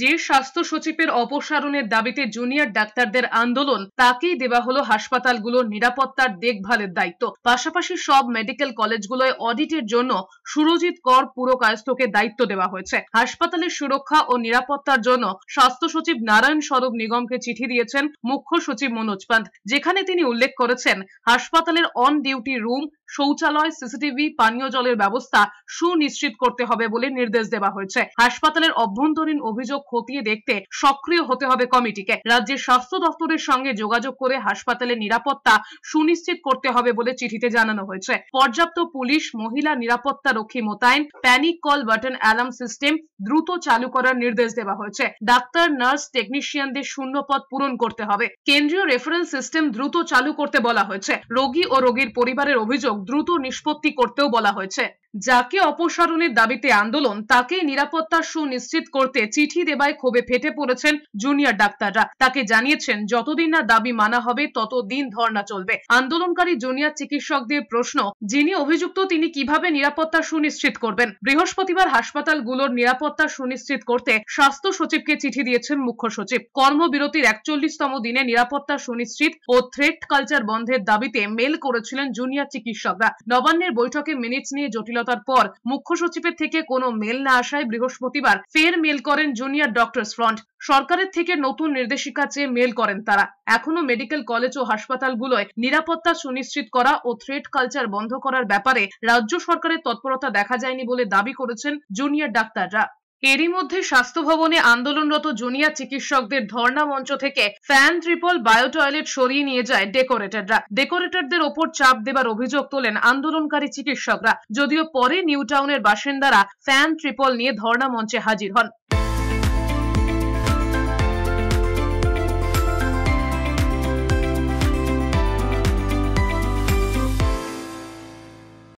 যে স্বাস্থ্য সচিবের অপসারণের দাবিতে জুনিয়র ডাক্তারদের আন্দোলন তাকেই দেওয়া হলো হাসপাতালগুলোর নিরাপত্তার দেখভালের দায়িত্ব পাশাপাশি সব মেডিকেল কলেজগুলোয় অডিটের জন্য সুরজিৎ কর পুরকায়স্থকে দায়িত্ব দেওয়া হয়েছে হাসপাতালের সুরক্ষা ও নিরাপত্তার জন্য স্বাস্থ্য সচিব নারায়ণ স্বরূপ নিগমকে চিঠি দিয়েছেন মুখ্য সচিব মনোজ পান্ত যেখানে তিনি উল্লেখ করেছেন হাসপাতালের অন ডিউটি রুম শৌচালয় সিসিটিভি পানীয় জলের ব্যবস্থা সুনিশ্চিত করতে হবে বলে নির্দেশ দেওয়া হয়েছে হাসপাতালের অভ্যন্তরীণ অভিযোগ অভিযোগ খতিয়ে দেখতে সক্রিয় হতে হবে কমিটিকে রাজ্যের স্বাস্থ্য দপ্তরের সঙ্গে যোগাযোগ করে হাসপাতালের নিরাপত্তা সুনিশ্চিত করতে হবে বলে চিঠিতে জানানো হয়েছে পর্যাপ্ত পুলিশ মহিলা নিরাপত্তা রক্ষী মোতায়েন panic call button alarm system দ্রুত চালু করার নির্দেশ দেওয়া হয়েছে ডাক্তার নার্স টেকনিশিয়ানদের শূন্য পদ পূরণ করতে হবে কেন্দ্রীয় রেফারেন্স সিস্টেম দ্রুত চালু করতে বলা হয়েছে রোগী ও রোগীর পরিবারের অভিযোগ দ্রুত নিষ্পত্তি করতেও বলা হয়েছে যাকে অপসারণের দাবিতে আন্দোলন তাকে নিরাপত্তা সুনিশ্চিত করতে চিঠি দেবায় ক্ষোভে ফেটে পড়েছেন জুনিয়র ডাক্তাররা তাকে জানিয়েছেন যতদিন না দাবি মানা হবে ততদিন ধর্ণা চলবে আন্দোলনকারী জুনিয়র চিকিৎসকদের প্রশ্ন যিনি অভিযুক্ত তিনি কিভাবে নিরাপত্তা সুনিশ্চিত করবেন বৃহস্পতিবার হাসপাতালগুলোর নিরাপত্তা সুনিশ্চিত করতে স্বাস্থ্য সচিবকে চিঠি দিয়েছেন মুখ্য সচিব কর্মবিরতির একচল্লিশতম দিনে নিরাপত্তা সুনিশ্চিত ও থ্রেট কালচার বন্ধের দাবিতে মেল করেছিলেন জুনিয়র চিকিৎসকরা নবান্নের বৈঠকে মিনিটস নিয়ে জটিল স্বাধীনতার পর মুখ্য সচিবের থেকে কোনো মেল না আসায় বৃহস্পতিবার ফের মেল করেন জুনিয়র ডক্টরস ফ্রন্ট সরকারের থেকে নতুন নির্দেশিকা চেয়ে মেল করেন তারা এখনো মেডিকেল কলেজ ও হাসপাতালগুলোয় নিরাপত্তা সুনিশ্চিত করা ও থ্রেড কালচার বন্ধ করার ব্যাপারে রাজ্য সরকারের তৎপরতা দেখা যায়নি বলে দাবি করেছেন জুনিয়র ডাক্তাররা এরই মধ্যে স্বাস্থ্য ভবনে আন্দোলনরত জুনিয়র চিকিৎসকদের ধর্ণা মঞ্চ থেকে ফ্যান ট্রিপল বায়ো টয়লেট সরিয়ে নিয়ে যায় ডেকোরেটররা ডেকোরেটরদের ওপর চাপ দেবার অভিযোগ তোলেন আন্দোলনকারী চিকিৎসকরা যদিও পরে নিউ টাউনের বাসিন্দারা ফ্যান ট্রিপল নিয়ে ধর্ণা মঞ্চে হাজির হন